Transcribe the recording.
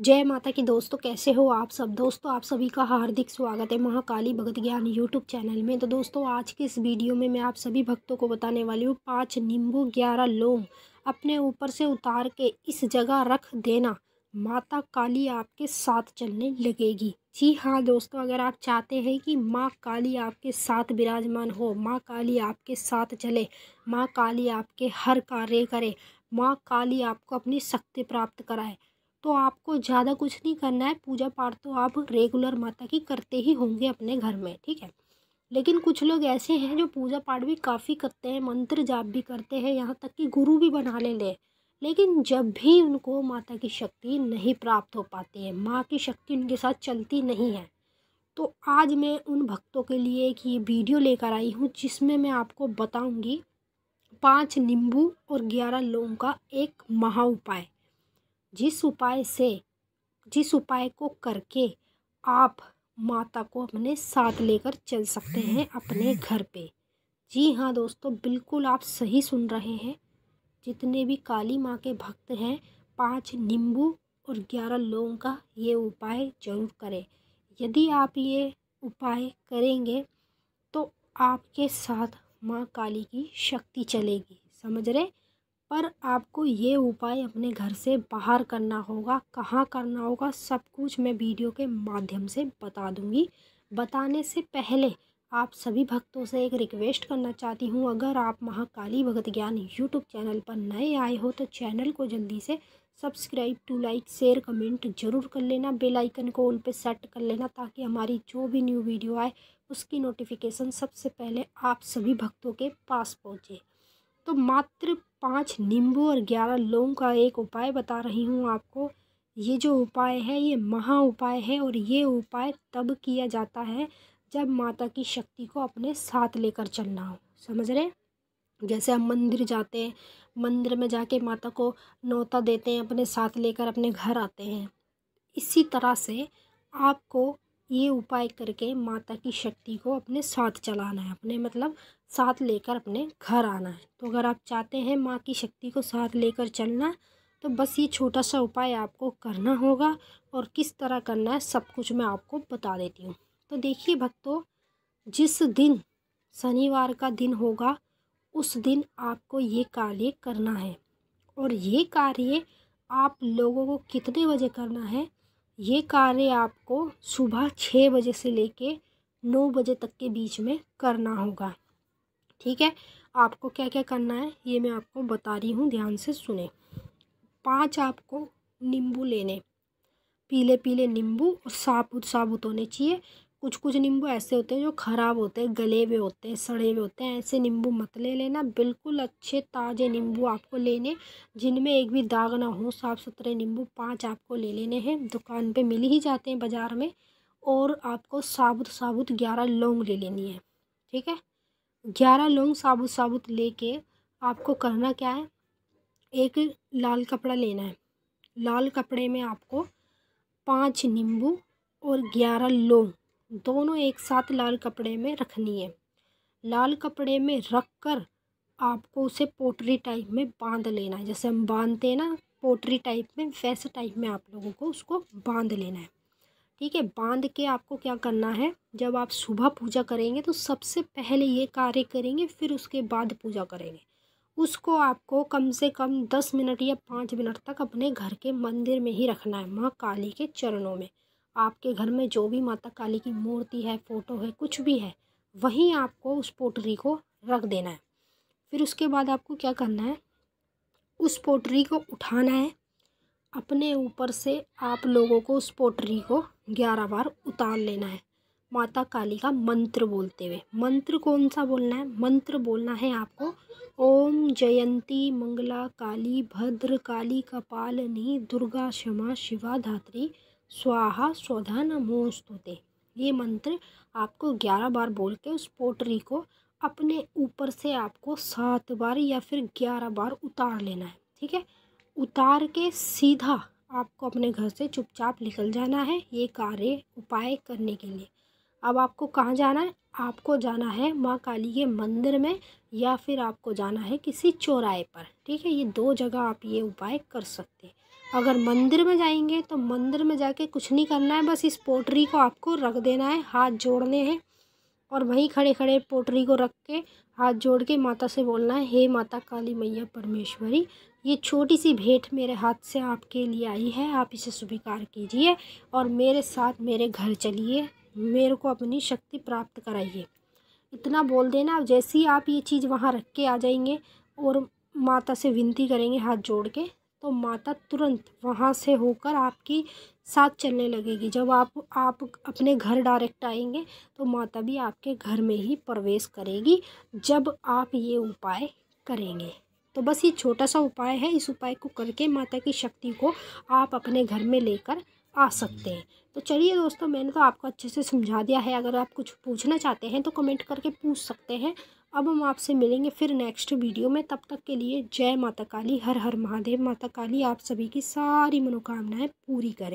जय माता की दोस्तों कैसे हो आप सब दोस्तों आप सभी का हार्दिक स्वागत है महाकाली भगत ज्ञान यूट्यूब चैनल में तो दोस्तों आज के इस वीडियो में मैं आप सभी भक्तों को बताने वाली हूँ पाँच नींबू ग्यारह लौंग अपने ऊपर से उतार के इस जगह रख देना माता काली आपके साथ चलने लगेगी जी हाँ दोस्तों अगर आप चाहते हैं कि माँ काली आपके साथ विराजमान हो माँ काली आपके साथ चले माँ काली आपके हर कार्य करे माँ काली आपको अपनी शक्ति प्राप्त कराए तो आपको ज़्यादा कुछ नहीं करना है पूजा पाठ तो आप रेगुलर माता की करते ही होंगे अपने घर में ठीक है लेकिन कुछ लोग ऐसे हैं जो पूजा पाठ भी काफ़ी करते हैं मंत्र जाप भी करते हैं यहाँ तक कि गुरु भी बना ले लें लेकिन जब भी उनको माता की शक्ति नहीं प्राप्त हो पाती है माँ की शक्ति उनके साथ चलती नहीं है तो आज मैं उन भक्तों के लिए एक ये वीडियो लेकर आई हूँ जिसमें मैं आपको बताऊँगी पाँच नींबू और ग्यारह लौंग का एक महा उपाय जिस उपाय से जिस उपाय को करके आप माता को अपने साथ लेकर चल सकते हैं अपने घर पे जी हाँ दोस्तों बिल्कुल आप सही सुन रहे हैं जितने भी काली माँ के भक्त हैं पांच नींबू और ग्यारह लोगों का ये उपाय जरूर करें यदि आप ये उपाय करेंगे तो आपके साथ माँ काली की शक्ति चलेगी समझ रहे पर आपको ये उपाय अपने घर से बाहर करना होगा कहाँ करना होगा सब कुछ मैं वीडियो के माध्यम से बता दूँगी बताने से पहले आप सभी भक्तों से एक रिक्वेस्ट करना चाहती हूँ अगर आप महाकाली भगत ज्ञान यूट्यूब चैनल पर नए आए हो तो चैनल को जल्दी से subscribe to like share comment जरूर कर लेना बेल आइकन को उन पर सेट कर लेना ताकि हमारी जो भी न्यू वीडियो आए उसकी नोटिफिकेशन सबसे पहले आप सभी भक्तों के पास पहुँचे तो मात्र पाँच नींबू और ग्यारह लौंग का एक उपाय बता रही हूँ आपको ये जो उपाय है ये महा उपाय है और ये उपाय तब किया जाता है जब माता की शक्ति को अपने साथ लेकर चलना हो समझ रहे जैसे हम मंदिर जाते हैं मंदिर में जाके माता को नौता देते हैं अपने साथ लेकर अपने घर आते हैं इसी तरह से आपको ये उपाय करके माता की शक्ति को अपने साथ चलाना है अपने मतलब साथ लेकर अपने घर आना है तो अगर आप चाहते हैं माँ की शक्ति को साथ लेकर चलना तो बस ये छोटा सा उपाय आपको करना होगा और किस तरह करना है सब कुछ मैं आपको बता देती हूँ तो देखिए भक्तों जिस दिन शनिवार का दिन होगा उस दिन आपको ये कार्य करना है और ये कार्य आप लोगों को कितने बजे करना है ये कार्य आपको सुबह छः बजे से लेके नौ बजे तक के बीच में करना होगा ठीक है आपको क्या क्या करना है ये मैं आपको बता रही हूँ ध्यान से सुने पांच आपको नींबू लेने पीले पीले नींबू और साबुत साबुत होने चाहिए कुछ कुछ नींबू ऐसे होते हैं जो ख़राब होते हैं गले हुए होते हैं सड़े हुए होते हैं ऐसे नींबू मत ले लेना बिल्कुल अच्छे ताज़े नींबू आपको लेने जिनमें एक भी दाग ना हो साफ़ सुथरे नींबू पांच आपको ले लेने हैं दुकान पे मिल ही जाते हैं बाज़ार में और आपको साबुत साबुत ग्यारह लौंग ले लेनी है ठीक है ग्यारह लौंग साबुत साबुत ले के आपको करना क्या है एक लाल कपड़ा लेना है लाल कपड़े में आपको पाँच नींबू और ग्यारह लौंग दोनों एक साथ लाल कपड़े में रखनी है लाल कपड़े में रख कर आपको उसे पोटरी टाइप में बांध लेना है जैसे हम बांधते हैं ना पोटरी टाइप में वैसे टाइप में आप लोगों को उसको बांध लेना है ठीक है बांध के आपको क्या करना है जब आप सुबह पूजा करेंगे तो सबसे पहले ये कार्य करेंगे फिर उसके बाद पूजा करेंगे उसको आपको कम से कम दस मिनट या पाँच मिनट तक अपने घर के मंदिर में ही रखना है माँ काली के चरणों में आपके घर में जो भी माता काली की मूर्ति है फ़ोटो है कुछ भी है वहीं आपको उस पोटरी को रख देना है फिर उसके बाद आपको क्या करना है उस पोटरी को उठाना है अपने ऊपर से आप लोगों को उस पोटरी को ग्यारह बार उतार लेना है माता काली का मंत्र बोलते हुए मंत्र कौन सा बोलना है मंत्र बोलना है आपको ओम जयंती मंगला काली भद्र काली कपालनी दुर्गा क्षमा शिवा धात्री स्वाहा स्वधा नमोस्तुते ये मंत्र आपको ग्यारह बार बोल के उस पोटरी को अपने ऊपर से आपको सात बार या फिर ग्यारह बार उतार लेना है ठीक है उतार के सीधा आपको अपने घर से चुपचाप निकल जाना है ये कार्य उपाय करने के लिए अब आपको कहाँ जाना है आपको जाना है माँ काली के मंदिर में या फिर आपको जाना है किसी चौराहे पर ठीक है ये दो जगह आप ये उपाय कर सकते हैं अगर मंदिर में जाएंगे तो मंदिर में जाके कुछ नहीं करना है बस इस पोटरी को आपको रख देना है हाथ जोड़ने हैं और वहीं खड़े खड़े पोटरी को रख के हाथ जोड़ के माता से बोलना है हे माता काली मैया परमेश्वरी ये छोटी सी भेंट मेरे हाथ से आपके लिए आई है आप इसे स्वीकार कीजिए और मेरे साथ मेरे घर चलिए मेरे को अपनी शक्ति प्राप्त कराइए इतना बोल देना जैसे ही आप ये चीज़ वहाँ रख के आ जाएंगे और माता से विनती करेंगे हाथ जोड़ के तो माता तुरंत वहाँ से होकर आपकी साथ चलने लगेगी जब आप आप अपने घर डायरेक्ट आएंगे तो माता भी आपके घर में ही प्रवेश करेगी जब आप ये उपाय करेंगे तो बस ये छोटा सा उपाय है इस उपाय को करके माता की शक्ति को आप अपने घर में लेकर आ सकते हैं तो चलिए दोस्तों मैंने तो आपको अच्छे से समझा दिया है अगर आप कुछ पूछना चाहते हैं तो कमेंट करके पूछ सकते हैं अब हम आपसे मिलेंगे फिर नेक्स्ट वीडियो में तब तक के लिए जय माता काली हर हर महादेव माता काली आप सभी की सारी मनोकामनाएँ पूरी करें